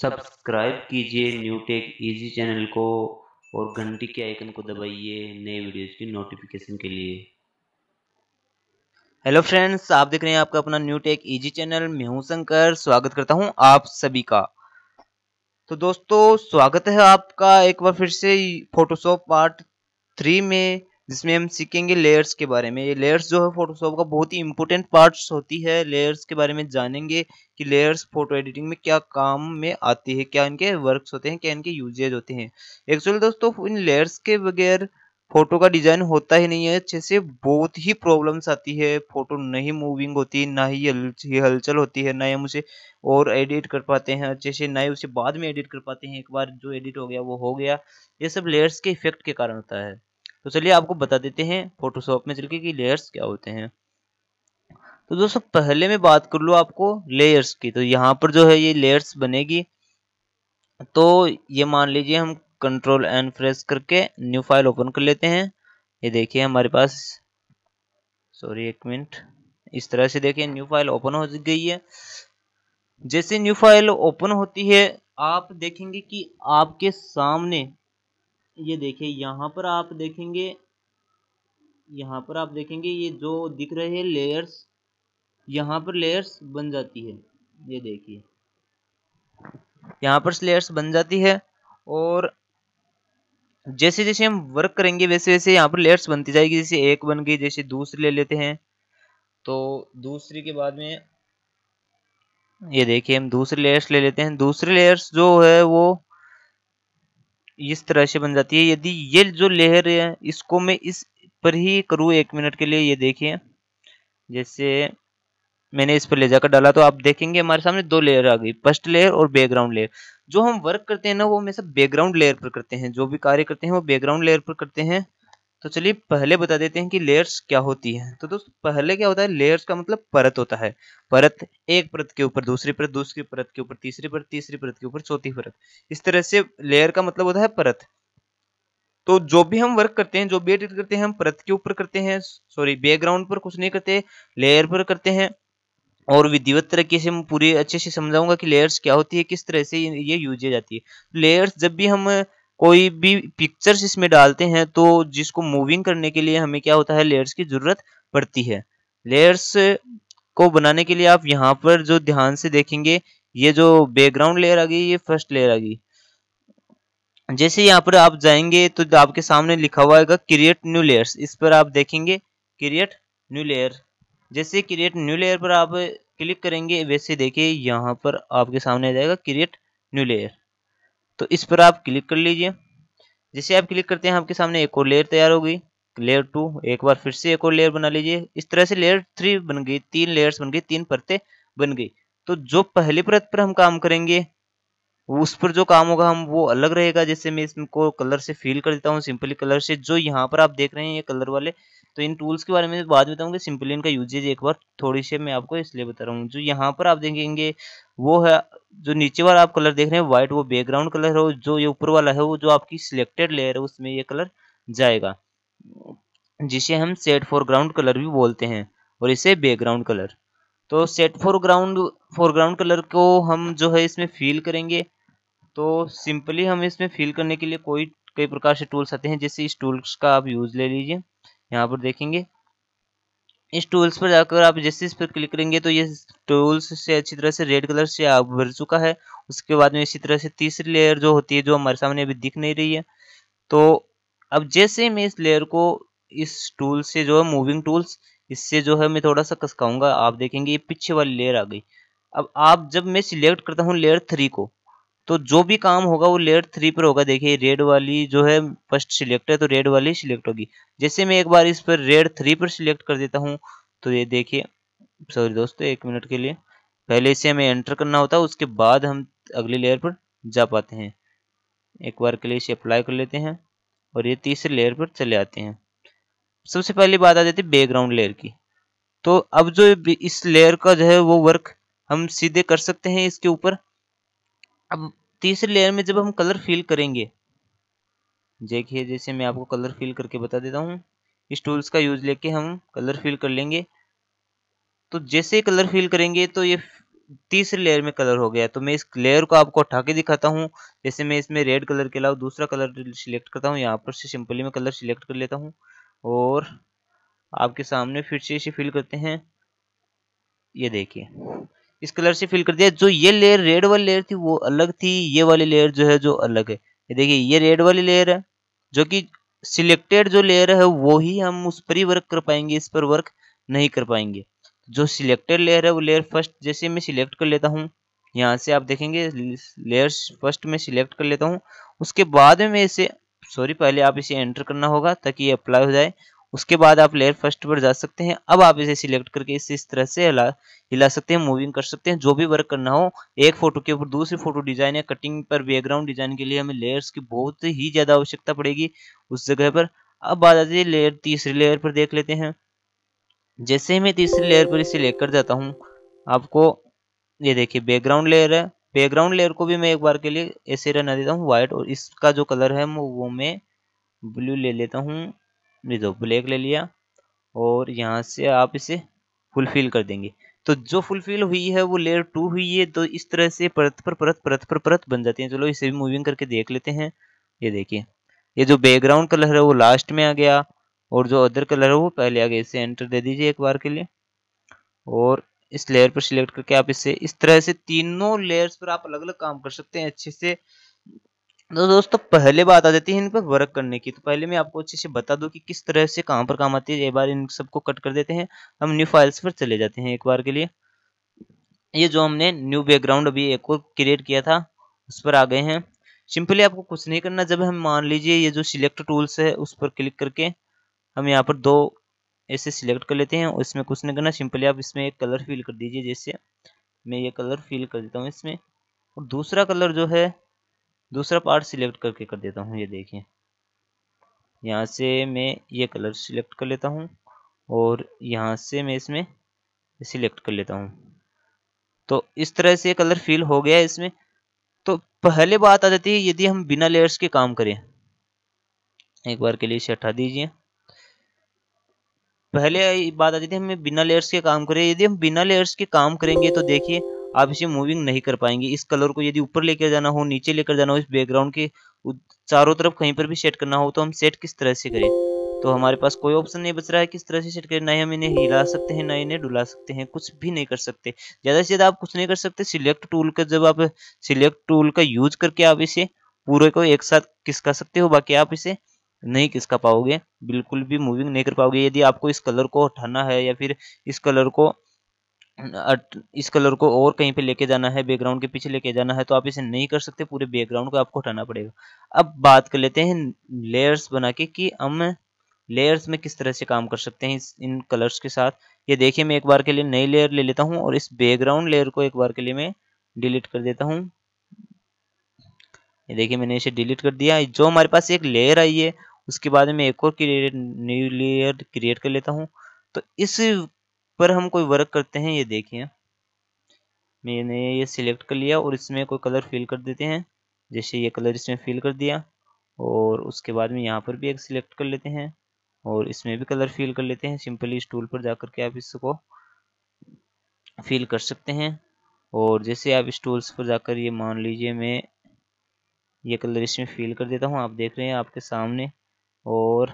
subscribe कीजिए take easy channel को और घंटी के आइकन को दबाइए नए वीडियोस की नोटिफिकेशन के लिए हेलो फ्रेंड्स आप देख रहे हैं आपका अपना न्यू टेक ईजी चैनल मैं हूं शंकर स्वागत करता हूं आप सभी का तो दोस्तों स्वागत है आपका एक बार फिर से फोटोशॉप पार्ट थ्री में जिसमें हम सीखेंगे लेयर्स के बारे में ये लेयर्स जो है फोटोशॉप का बहुत ही इंपॉर्टेंट पार्ट्स होती है लेयर्स के बारे में जानेंगे कि लेयर्स फोटो एडिटिंग में क्या काम में आती है क्या इनके वर्क्स होते हैं क्या इनके यूजेज होते हैं एक्चुअली दोस्तों इन लेयर्स के बगैर फोटो का डिजाइन होता ही नहीं है अच्छे से बहुत ही प्रॉब्लम्स आती है फोटो नहीं मूविंग होती ना ही हलचल होती है ना ही हम उसे और एडिट कर पाते हैं अच्छे से ना ही उसे बाद में एडिट कर पाते हैं एक बार जो एडिट हो गया वो हो गया ये सब लेयर्स के इफेक्ट के कारण होता है तो चलिए आपको बता देते हैं फोटोशॉप में चल के कि लेयर्स क्या होते हैं तो दोस्तों पहले मैं बात कर लूँ आपको लेयर्स की तो यहाँ पर जो है ये लेयर्स बनेगी तो ये मान लीजिए हम कंट्रोल एंड प्रेस करके न्यू फाइल ओपन कर लेते हैं ये देखिए हमारे पास सॉरी एक मिनट इस तरह से देखिए न्यू फाइल ओपन हो गई है जैसे न्यू फाइल ओपन होती है आप देखेंगे कि आपके सामने ये देखिए यहाँ पर आप देखेंगे यहाँ पर आप देखेंगे ये जो दिख रहे हैं लेयर्स यहाँ पर लेयर्स बन जाती है ये देखिए यहाँ पर लेयर्स बन जाती है और जैसे जैसे हम वर्क करेंगे वैसे वैसे यहाँ पर लेयर्स बनती जाएगी जैसे एक बन गई जैसे दूसरी ले लेते हैं तो दूसरी के बाद में ये देखिए हम दूसरी लेयर्स ले लेते हैं दूसरी लेयर्स जो है वो इस तरह से बन जाती है यदि ये जो लेयर है इसको मैं इस पर ही करूँ एक मिनट के लिए ये देखिए जैसे मैंने इस पर ले जाकर डाला तो आप देखेंगे हमारे सामने दो लेयर आ गई फर्स्ट लेयर और बैकग्राउंड लेयर जो हम वर्क करते हैं ना वो हमेशा बैकग्राउंड लेयर पर करते हैं जो भी कार्य करते हैं वो बैकग्राउंड लेयर पर करते हैं तो चलिए पहले बता देते हैं कि लेयर्स क्या होती हैं तो दोस्तों पहले क्या होता है लेयर्स का मतलब परत होता है परत एक परत के ऊपर दूसरी परत दूसरी परत के ऊपर तीसरी परत तीसरी परत के ऊपर चौथी परत इस तरह से लेयर का मतलब होता है परत तो जो भी हम वर्क करते हैं जो भी एडिट करते हैं हम परत के ऊपर करते हैं सॉरी बैकग्राउंड पर कुछ नहीं करते लेयर पर करते हैं और विधिवत तरीके से मैं पूरी अच्छे से समझाऊंगा कि लेयर्स क्या होती है किस तरह से ये यूज किया जाती है लेयर्स जब भी हम कोई भी पिक्चर्स इसमें डालते हैं तो जिसको मूविंग करने के लिए हमें क्या होता है लेयर्स की जरूरत पड़ती है लेयर्स को बनाने के लिए आप यहाँ पर जो ध्यान से देखेंगे ये जो बैकग्राउंड लेयर आ गई ये फर्स्ट लेयर आ गई जैसे यहाँ पर आप जाएंगे तो आपके सामने लिखा हुआ है क्रिएट न्यू लेयर्स इस पर आप देखेंगे क्रिएट न्यू लेयर जैसे क्रिएट न्यू लेयर पर आप क्लिक करेंगे वैसे देखिए यहाँ पर आपके सामने आ जाएगा क्रिएट न्यू लेयर तो इस पर आप क्लिक कर लीजिए जैसे आप क्लिक करते हैं आपके सामने एक और लेयर तैयार गई लेयर टू एक बार फिर से एक और लेयर बना लीजिए इस तरह से लेयर थ्री बन गई तीन लेयर्स बन गई तीन परतें बन गई तो जो पहली परत पर हम काम करेंगे उस पर जो काम होगा हम वो अलग रहेगा जैसे मैं इसको कलर से फील कर देता हूँ सिंपली कलर से जो यहाँ पर आप देख रहे हैं ये कलर वाले तो इन टूल्स के बारे में बाद में बताऊंगा सिंपली इनका यूजेज एक बार थोड़ी सी मैं आपको इसलिए बता रहा हूँ जो यहाँ पर आप देखेंगे वो है जो नीचे वाला आप कलर देख रहे हैं व्हाइट वो बैकग्राउंड कलर है जो ये ऊपर वाला है वो जो आपकी सिलेक्टेड लेयर है उसमें ये कलर जाएगा जिसे हम सेट फोरग्राउंड कलर भी बोलते हैं और इसे बैकग्राउंड कलर तो सेट फोरग्राउंड फोरग्राउंड कलर को हम जो है इसमें फील करेंगे तो सिंपली हम इसमें फील करने के लिए कोई कई प्रकार से टूल्स आते हैं जैसे इस टूल्स का आप यूज़ ले लीजिए यहाँ पर देखेंगे इस टूल्स पर जाकर आप जैसे इस पर क्लिक करेंगे तो ये टूल्स से अच्छी तरह से रेड कलर से भर चुका है उसके बाद में इसी तरह से तीसरी लेयर जो होती है जो हमारे सामने अभी दिख नहीं रही है तो अब जैसे मैं इस लेयर को इस टूल से जो है मूविंग टूल्स इससे जो है मैं थोड़ा सा कसकाऊंगा आप देखेंगे ये पीछे वाली लेयर आ गई अब आप जब मैं सिलेक्ट करता हूँ लेयर थ्री को तो जो भी काम होगा वो लेयर थ्री पर होगा देखिए रेड वाली जो है फर्स्ट सिलेक्ट है तो रेड वाली सिलेक्ट होगी जैसे मैं एक बार इस पर रेड थ्री पर सिलेक्ट कर देता हूँ तो ये देखिए सॉरी दोस्तों एक मिनट के लिए पहले इसे हमें एंटर करना होता है उसके बाद हम अगली लेयर पर जा पाते हैं एक बार के लिए इसे अप्लाई कर लेते हैं और ये तीसरे लेयर पर चले आते हैं सबसे पहली बात आ जाती है बैकग्राउंड लेयर की तो अब जो इस लेयर का जो है वो वर्क हम सीधे कर सकते हैं इसके ऊपर अब तीसरी लेयर में जब हम कलर फिल करेंगे देखिए जैसे मैं आपको कलर फिल करके बता देता हूँ इस टूल्स का यूज लेके हम कलर फिल कर लेंगे तो जैसे कलर फिल करेंगे तो ये तीसरी लेयर में कलर हो गया तो मैं इस लेयर को आपको उठा के दिखाता हूँ जैसे मैं इसमें रेड कलर के अलावा दूसरा कलर सिलेक्ट करता हूँ यहाँ पर से सिंपली मैं कलर सिलेक्ट कर लेता हूँ और आपके सामने फिर से इसे फिल करते हैं ये देखिए इस कलर से फिल कर दिया जो ये लेयर रेड वाली लेयर थी वो अलग थी ये वाली लेयर जो है जो अलग है ये देखिए ये रेड वाली लेयर है जो कि सिलेक्टेड जो लेयर है वो ही हम उस पर ही वर्क कर पाएंगे इस पर वर्क नहीं कर पाएंगे जो सिलेक्टेड लेयर है वो लेयर फर्स्ट जैसे मैं सिलेक्ट कर लेता हूँ यहाँ से आप देखेंगे लेयर फर्स्ट में सिलेक्ट कर लेता हूँ उसके बाद में मैं इसे सॉरी पहले आप इसे एंटर करना होगा ताकि ये अप्लाई हो जाए उसके बाद आप लेयर फर्स्ट पर जा सकते हैं अब आप इसे सिलेक्ट करके इसे इस तरह से हिला हिला सकते हैं मूविंग कर सकते हैं जो भी वर्क करना हो एक फोटो के ऊपर दूसरी फोटो डिजाइन या कटिंग पर बैकग्राउंड डिजाइन के लिए हमें लेयर्स की बहुत ही ज्यादा आवश्यकता पड़ेगी उस जगह पर अब बात आती है लेयर तीसरी लेयर पर देख लेते हैं जैसे ही मैं तीसरी लेयर पर इसे लेकर जाता हूँ आपको ये देखिए बैकग्राउंड लेयर है बैकग्राउंड लेयर को भी मैं एक बार के लिए ऐसे रहना देता हूँ व्हाइट और इसका जो कलर है वो मैं ब्लू ले लेता हूँ नहीं तो ब्लैक ले लिया और यहाँ से आप इसे फुलफिल कर देंगे तो जो फुलफिल हुई है वो लेयर टू हुई है तो इस तरह से परत पर परत परत पर परत बन जाती है चलो इसे भी मूविंग करके देख लेते हैं ये देखिए ये जो बैकग्राउंड कलर है वो लास्ट में आ गया और जो अदर कलर है वो पहले आ गया इसे एंटर दे दीजिए एक बार के लिए और इस लेयर पर सिलेक्ट करके आप इसे इस तरह से तीनों लेयर्स पर आप अलग अलग काम कर सकते हैं अच्छे से तो दोस्तों पहले बात आ जाती है इन पर वर्क करने की तो पहले मैं आपको अच्छे से बता दूं कि किस तरह से कहाँ पर काम आती है एक बार इन सबको कट कर देते हैं हम न्यू फाइल्स पर चले जाते हैं एक बार के लिए ये जो हमने न्यू बैकग्राउंड अभी एक और क्रिएट किया था उस पर आ गए हैं सिंपली आपको कुछ नहीं करना जब हम मान लीजिए ये जो सिलेक्ट टूल्स है उस पर क्लिक करके हम यहाँ पर दो ऐसे सिलेक्ट कर लेते हैं और इसमें कुछ नहीं करना सिंपली आप इसमें एक कलर फिल कर दीजिए जैसे मैं ये कलर फिल कर देता हूँ इसमें और दूसरा कलर जो है दूसरा पार्ट सिलेक्ट करके कर देता हूँ ये देखिए यहाँ से मैं ये कलर सिलेक्ट कर लेता हूँ और यहाँ से मैं इसमें सिलेक्ट कर लेता हूँ तो इस तरह से कलर फील हो गया है इसमें तो पहले बात आ जाती है यदि हम बिना लेयर्स के काम करें एक बार के लिए इसे हटा दीजिए पहले बात आ जाती है हमें बिना लेयर्स के काम करें यदि हम बिना लेयर्स के काम करेंगे तो देखिए आप इसे मूविंग नहीं कर पाएंगे इस कलर को यदि ऊपर लेकर जाना हो नीचे लेकर जाना हो इस बैकग्राउंड के चारों तरफ कहीं पर भी सेट करना हो तो हम सेट किस तरह से करें तो हमारे पास कोई ऑप्शन नहीं बच रहा है किस तरह से सेट करें ना हम इन्हें हिला सकते हैं ना इन्हें डुला सकते हैं कुछ भी नहीं कर सकते ज़्यादा से ज़्यादा आप कुछ नहीं कर सकते सिलेक्ट टूल का जब आप सिलेक्ट टूल का यूज करके आप इसे पूरे को एक साथ किसका सकते हो बाकी आप इसे नहीं किसका पाओगे बिल्कुल भी मूविंग नहीं कर पाओगे यदि आपको इस कलर को हटाना है या फिर इस कलर को इस कलर को और कहीं पे लेके जाना है बैकग्राउंड के पीछे लेके जाना है तो आप इसे नहीं कर सकते पूरे बैकग्राउंड को आपको हटाना पड़ेगा अब बात कर लेते हैं लेयर्स बना के कि हम लेयर्स में किस तरह से काम कर सकते हैं इन कलर्स के साथ ये देखिए मैं एक बार के लिए नई लेयर ले लेता हूँ और इस बैकग्राउंड लेयर को एक बार के लिए मैं डिलीट कर देता हूँ ये देखिए मैंने इसे डिलीट कर दिया जो हमारे पास एक लेयर आई है उसके बाद में एक और क्रिएट न्यू लेयर क्रिएट कर लेता हूँ तो इस पर हम कोई वर्क करते हैं ये देखिए मैंने ये सिलेक्ट कर लिया और इसमें कोई कलर फिल कर देते हैं जैसे ये कलर इसमें फिल कर दिया और उसके बाद में यहाँ पर भी एक सिलेक्ट कर लेते हैं और इसमें भी कलर फिल कर लेते हैं सिंपली इस टूल पर जा के आप इसको फिल कर सकते हैं और जैसे आप इस टूल्स पर जाकर ये मान लीजिए मैं ये कलर इसमें फिल कर देता हूँ आप देख रहे हैं आपके सामने और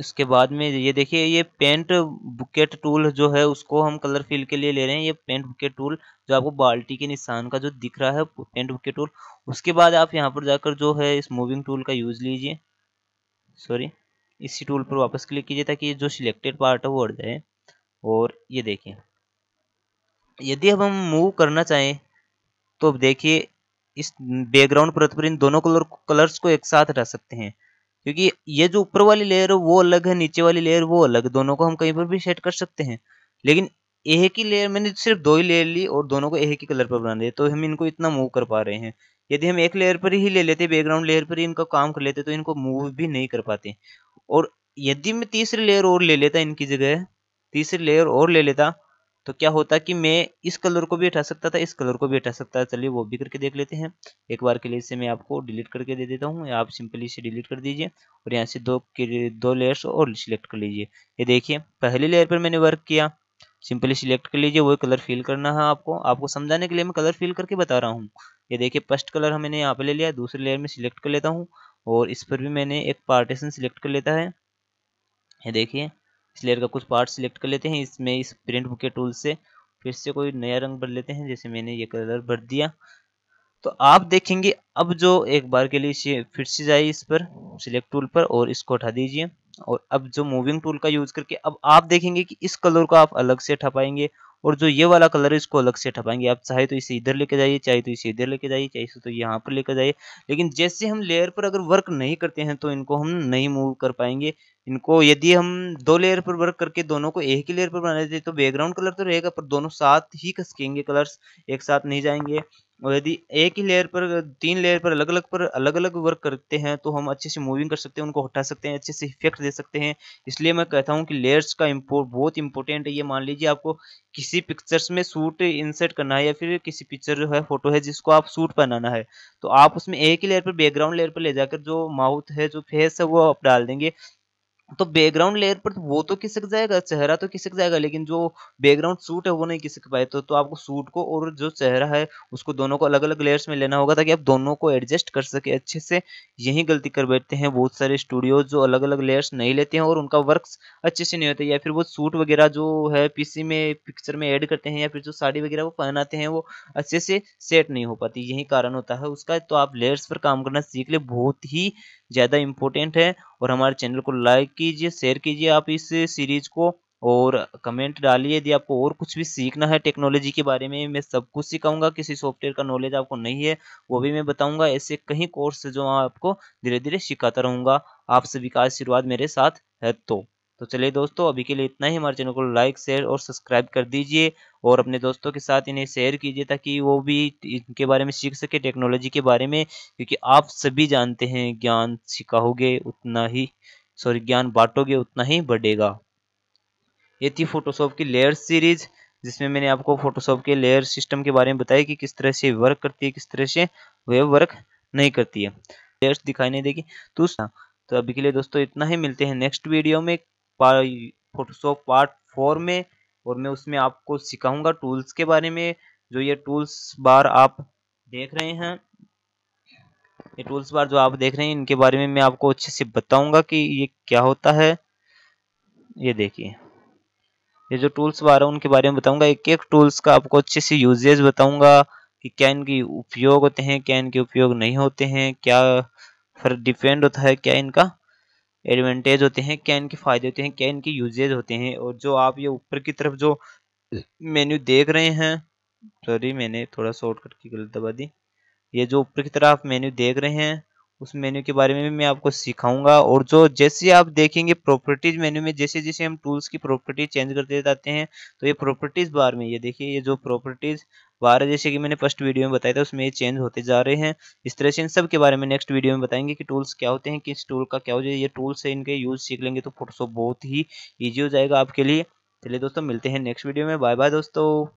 इसके बाद में ये देखिए ये पेंट बुकेट टूल जो है उसको हम कलर फिल के लिए ले रहे हैं ये पेंट बुकेट टूल जो आपको बाल्टी के निशान का जो दिख रहा है पेंट बुकेट टूल उसके बाद आप यहाँ पर जाकर जो है इस मूविंग टूल का यूज़ लीजिए सॉरी इसी टूल पर वापस क्लिक कीजिए ताकि ये जो सिलेक्टेड पार्ट है वो अड़ जाए और ये देखिए यदि अब हम मूव करना चाहें तो देखिए इस बैकग्राउंड परत पर इन दोनों कलर कलर्स को एक साथ रख सकते हैं क्योंकि ये जो ऊपर वाली लेयर है वो अलग है नीचे वाली लेयर वो अलग दोनों को हम कहीं पर भी सेट कर सकते हैं लेकिन एक ही लेयर मैंने सिर्फ दो ही लेयर ली और दोनों को एक ही कलर पर बना दिया तो हम इनको इतना मूव कर पा रहे हैं यदि हम एक लेयर पर ही ले लेते बैकग्राउंड लेयर पर ही इनका काम कर लेते तो इनको मूव भी नहीं कर पाते और यदि मैं तीसरी लेयर और ले लेता इनकी जगह तीसरी लेयर और ले लेता तो क्या होता कि मैं इस कलर को भी हटा सकता था इस कलर को भी हटा सकता था चलिए वो भी करके देख लेते हैं एक बार के लिए इसे मैं आपको डिलीट करके दे देता हूँ आप सिंपली इसे डिलीट कर दीजिए और यहाँ से दो दो लेयर्स और सिलेक्ट कर लीजिए ये देखिए पहले लेयर पर मैंने वर्क किया सिंपली सिलेक्ट कर लीजिए वही कलर फिल करना है आपको आपको समझाने के लिए मैं कलर फिल करके बता रहा हूँ ये देखिए फर्स्ट कलर हमने यहाँ पर ले लिया दूसरे लेयर में सिलेक्ट कर लेता हूँ और इस पर भी मैंने एक पार्टीशन सिलेक्ट कर लेता है ये देखिए इस लेयर का कुछ पार्ट सिलेक्ट कर लेते हैं इसमें इस प्रिंट बुके टूल से फिर से कोई नया रंग भर लेते हैं जैसे मैंने ये कलर भर दिया तो आप देखेंगे अब जो एक बार के लिए फिर से जाए इस पर सिलेक्ट टूल पर और इसको उठा दीजिए और अब जो मूविंग टूल का यूज करके अब आप देखेंगे कि इस कलर को आप अलग से ठपाएंगे और जो ये वाला कलर है इसको अलग से ठपाएंगे आप चाहे तो इसे इधर लेके जाइए चाहे तो इसे इधर लेके जाइए चाहे तो यहाँ पर लेकर जाइए लेकिन जैसे हम लेयर पर अगर वर्क नहीं करते हैं तो इनको हम नहीं मूव कर पाएंगे इनको यदि हम दो लेयर पर वर्क करके दोनों को एक ही लेयर पर बना देते तो बैकग्राउंड कलर तो रहेगा पर दोनों साथ ही खसकेंगे कलर्स एक साथ नहीं जाएंगे और यदि एक ही लेयर पर तीन लेयर पर अलग अलग पर अलग अलग वर्क करते हैं तो हम अच्छे से मूविंग कर सकते हैं उनको हटा सकते हैं अच्छे से इफेक्ट दे सकते हैं इसलिए मैं कहता हूँ कि लेयर्स का इम्पोर्ट बहुत इंपॉर्टेंट है ये मान लीजिए आपको किसी पिक्चर्स में सूट इंसर्ट करना है या फिर किसी पिक्चर जो है फोटो है जिसको आप सूट पहनाना है तो आप उसमें एक ही लेयर पर बैकग्राउंड लेयर पर ले जाकर जो माउथ है जो फेस है वो आप डाल देंगे तो बैकग्राउंड लेयर पर तो वो तो खिसक जाएगा चेहरा तो खिसक जाएगा लेकिन जो बैकग्राउंड सूट है वो नहीं खिसक पाए तो, तो आपको सूट को और जो चेहरा है उसको दोनों को अलग अलग लेयर्स में लेना होगा ताकि आप दोनों को एडजस्ट कर सके अच्छे से यही गलती कर बैठते हैं बहुत सारे स्टूडियोज जो अलग अलग लेयर्स नहीं लेते हैं और उनका वर्क अच्छे से नहीं होता या फिर वो सूट वगैरह जो है पीसी में पिक्चर में एड करते हैं या फिर जो साड़ी वगैरह वो पहनाते हैं वो अच्छे से सेट नहीं हो पाती यही कारण होता है उसका तो आप लेयर्स पर काम करना सीख ले बहुत ही ज़्यादा इम्पोर्टेंट है और हमारे चैनल को लाइक कीजिए शेयर कीजिए आप इस सीरीज को और कमेंट डालिए यदि आपको और कुछ भी सीखना है टेक्नोलॉजी के बारे में मैं सब कुछ सिखाऊंगा किसी सॉफ्टवेयर का नॉलेज आपको नहीं है वो भी मैं बताऊंगा ऐसे कई कोर्स जो आपको धीरे धीरे सिखाता रहूंगा आप सभी का आशीर्वाद मेरे साथ है तो तो चलिए दोस्तों अभी के लिए इतना ही हमारे चैनल को लाइक शेयर और सब्सक्राइब कर दीजिए और अपने दोस्तों के साथ इन्हें शेयर कीजिए ताकि वो भी इनके बारे में सीख सके टेक्नोलॉजी के बारे में क्योंकि आप सभी जानते हैं ज्ञान सिखाओगे उतना ही सॉरी ज्ञान बांटोगे उतना ही बढ़ेगा ये थी फोटोशॉप की लेयर सीरीज जिसमें मैंने आपको फोटोशॉप के लेयर सिस्टम के बारे में बताया कि किस तरह से वर्क करती है किस तरह से वे वर्क नहीं करती है लेयर्स दिखाई नहीं देगी तो तो अभी के लिए दोस्तों इतना ही मिलते हैं नेक्स्ट वीडियो में फोटोशॉप पार्ट फोर में और मैं उसमें आपको सिखाऊंगा टूल्स के बारे में जो ये टूल्स बार आप देख रहे हैं ये टूल्स बार जो आप देख रहे हैं इनके बारे में मैं आपको अच्छे से बताऊंगा कि ये क्या होता है ये देखिए ये जो टूल्स बार है उनके बारे में बताऊंगा एक एक टूल्स का आपको अच्छे से यूजेज बताऊंगा कि क्या इनके उपयोग होते हैं क्या इनके उपयोग नहीं होते हैं क्या फिर डिपेंड होता है क्या इनका एडवांटेज होते हैं क्या इनके फ़ायदे होते हैं क्या इनके यूजेज होते हैं और जो आप ये ऊपर की तरफ जो मेन्यू देख रहे हैं सॉरी मैंने थोड़ा शॉर्टकट की गलत दबा दी ये जो ऊपर की तरफ मेन्यू देख रहे हैं उस मेन्यू के बारे में भी मैं आपको सिखाऊंगा और जो जैसे आप देखेंगे प्रॉपर्टीज मेन्यू में जैसे जैसे हम टूल्स की प्रॉपर्टी चेंज करते जाते हैं तो ये प्रॉपर्टीज बार में ये देखिए ये जो प्रॉपर्टीज बारह जैसे कि मैंने फर्स्ट वीडियो में बताया था उसमें ये चेंज होते जा रहे हैं इस तरह से इन सब के बारे में नेक्स्ट वीडियो में बताएंगे कि टूल्स क्या होते हैं किस टूल का क्या हो जाए ये टूल्स है इनके यूज़ सीख लेंगे तो फोटोशॉप बहुत ही ईजी हो जाएगा आपके लिए चलिए दोस्तों मिलते हैं नेक्स्ट वीडियो में बाय बाय दोस्तों